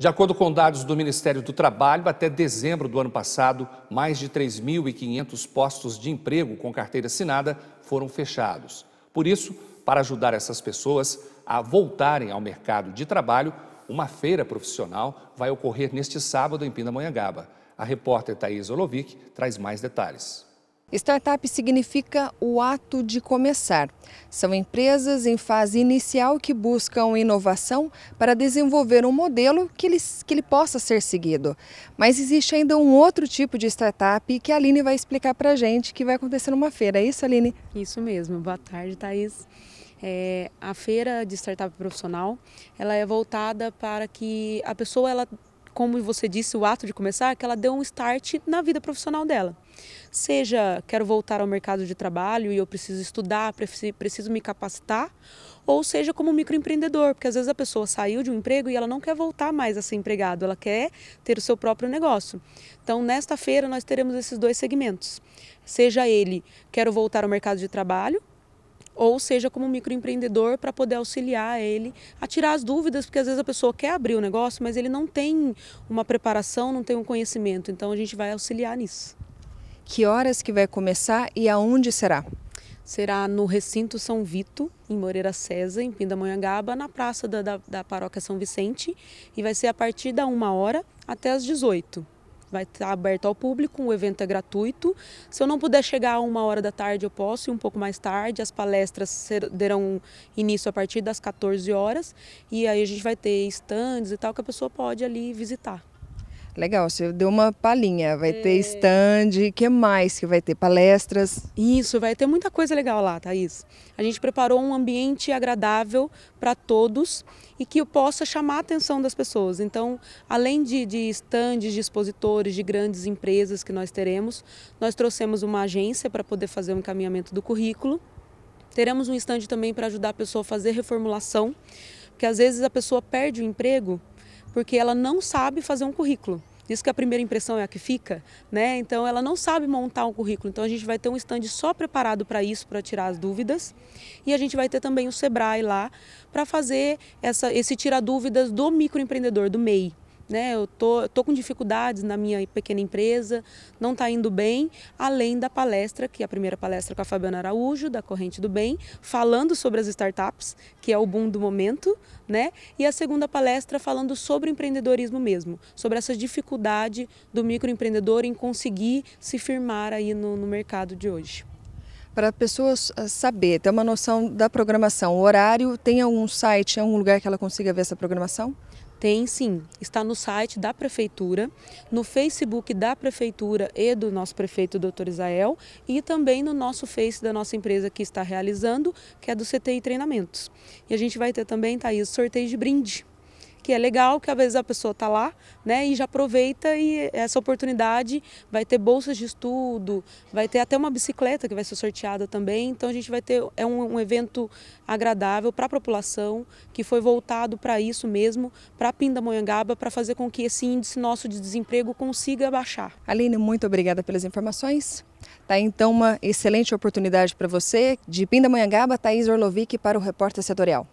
De acordo com dados do Ministério do Trabalho, até dezembro do ano passado, mais de 3.500 postos de emprego com carteira assinada foram fechados. Por isso, para ajudar essas pessoas a voltarem ao mercado de trabalho, uma feira profissional vai ocorrer neste sábado em Pindamonhangaba. A repórter Thaís Olovic traz mais detalhes. Startup significa o ato de começar. São empresas em fase inicial que buscam inovação para desenvolver um modelo que ele, que ele possa ser seguido. Mas existe ainda um outro tipo de startup que a Aline vai explicar para a gente, que vai acontecer numa feira. É isso, Aline? Isso mesmo. Boa tarde, Thaís. É, a feira de startup profissional ela é voltada para que a pessoa ela como você disse, o ato de começar, que ela deu um start na vida profissional dela. Seja quero voltar ao mercado de trabalho e eu preciso estudar, preciso me capacitar, ou seja como microempreendedor, porque às vezes a pessoa saiu de um emprego e ela não quer voltar mais a ser empregado, ela quer ter o seu próprio negócio. Então, nesta feira nós teremos esses dois segmentos. Seja ele, quero voltar ao mercado de trabalho, ou seja como microempreendedor para poder auxiliar ele a tirar as dúvidas, porque às vezes a pessoa quer abrir o um negócio, mas ele não tem uma preparação, não tem um conhecimento. Então a gente vai auxiliar nisso. Que horas que vai começar e aonde será? Será no Recinto São Vito, em Moreira César, em Pindamonhangaba, na praça da, da, da Paróquia São Vicente, e vai ser a partir da uma hora até as 18 vai estar aberto ao público, o evento é gratuito. Se eu não puder chegar a uma hora da tarde, eu posso ir um pouco mais tarde. As palestras terão início a partir das 14 horas e aí a gente vai ter estandes e tal que a pessoa pode ali visitar. Legal, você deu uma palhinha. Vai é... ter stand, que mais que vai ter? Palestras? Isso, vai ter muita coisa legal lá, Thaís. A gente preparou um ambiente agradável para todos e que possa chamar a atenção das pessoas. Então, além de, de stands, de expositores, de grandes empresas que nós teremos, nós trouxemos uma agência para poder fazer o um encaminhamento do currículo. Teremos um stand também para ajudar a pessoa a fazer reformulação, porque às vezes a pessoa perde o emprego porque ela não sabe fazer um currículo. Diz que a primeira impressão é a que fica, né? Então ela não sabe montar um currículo. Então a gente vai ter um stand só preparado para isso, para tirar as dúvidas. E a gente vai ter também o Sebrae lá para fazer essa, esse tirar dúvidas do microempreendedor, do MEI né? Eu tô, eu tô com dificuldades na minha pequena empresa, não está indo bem, além da palestra, que é a primeira palestra com a Fabiana Araújo, da Corrente do Bem, falando sobre as startups, que é o boom do momento, né? E a segunda palestra falando sobre empreendedorismo mesmo, sobre essa dificuldade do microempreendedor em conseguir se firmar aí no, no mercado de hoje para pessoas ah, saber, ter uma noção da programação. O horário, tem algum site, algum lugar que ela consiga ver essa programação? Tem sim, está no site da Prefeitura, no Facebook da Prefeitura e do nosso prefeito, Dr. Isael, e também no nosso Face da nossa empresa que está realizando, que é do CTI Treinamentos. E a gente vai ter também, Thaís, sorteio de brinde que é legal, que às vezes a pessoa está lá né, e já aproveita e essa oportunidade vai ter bolsas de estudo, vai ter até uma bicicleta que vai ser sorteada também. Então a gente vai ter é um, um evento agradável para a população que foi voltado para isso mesmo, para Pindamonhangaba, para fazer com que esse índice nosso de desemprego consiga baixar. Aline, muito obrigada pelas informações. Tá então uma excelente oportunidade para você. De Pindamonhangaba, Thaís Orlovic para o Repórter Setorial.